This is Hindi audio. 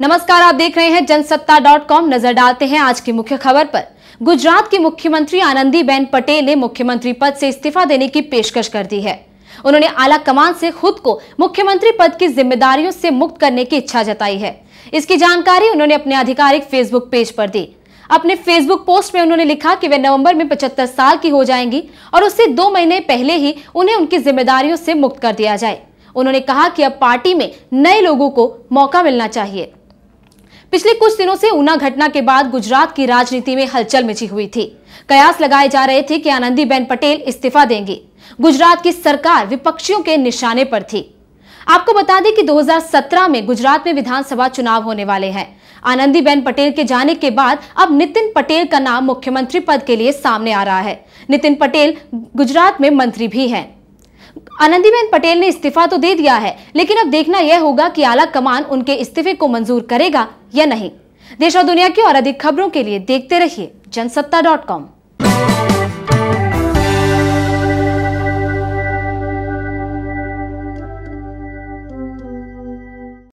नमस्कार आप देख रहे हैं जनसत्ता डॉट कॉम नजर डालते हैं आज की मुख्य खबर पर गुजरात की मुख्यमंत्री आनंदीबेन पटेल ने मुख्यमंत्री पद से इस्तीफा देने की पेशकश कर दी है उन्होंने आला कमान से खुद को मुख्यमंत्री पद की जिम्मेदारियों से मुक्त करने की इच्छा जताई है इसकी जानकारी उन्होंने अपने आधिकारिक फेसबुक पेज पर दी अपने फेसबुक पोस्ट में उन्होंने लिखा कि वे नवंबर में 75 साल की हो जाएंगी और उससे दो महीने पहले ही उन्हें उनकी जिम्मेदारियों से मुक्त कर दिया जाए उन्होंने कहा कि अब पार्टी में नए लोगों को मौका मिलना चाहिए पिछले कुछ दिनों से ऊना घटना के बाद गुजरात की राजनीति में हलचल मची हुई थी कयास लगाए जा रहे थे कि आनंदीबेन पटेल इस्तीफा देंगे गुजरात की सरकार विपक्षियों के निशाने पर थी आपको बता दें कि 2017 में गुजरात में विधानसभा चुनाव होने वाले हैं आनंदीबेन पटेल के जाने के बाद अब नितिन पटेल का नाम मुख्यमंत्री पद के लिए सामने आ रहा है नितिन पटेल गुजरात में मंत्री भी हैं आनंदीबेन पटेल ने इस्तीफा तो दे दिया है लेकिन अब देखना यह होगा कि आला कमान उनके इस्तीफे को मंजूर करेगा या नहीं देश और दुनिया की और अधिक खबरों के लिए देखते रहिए जनसत्ता डॉट कॉम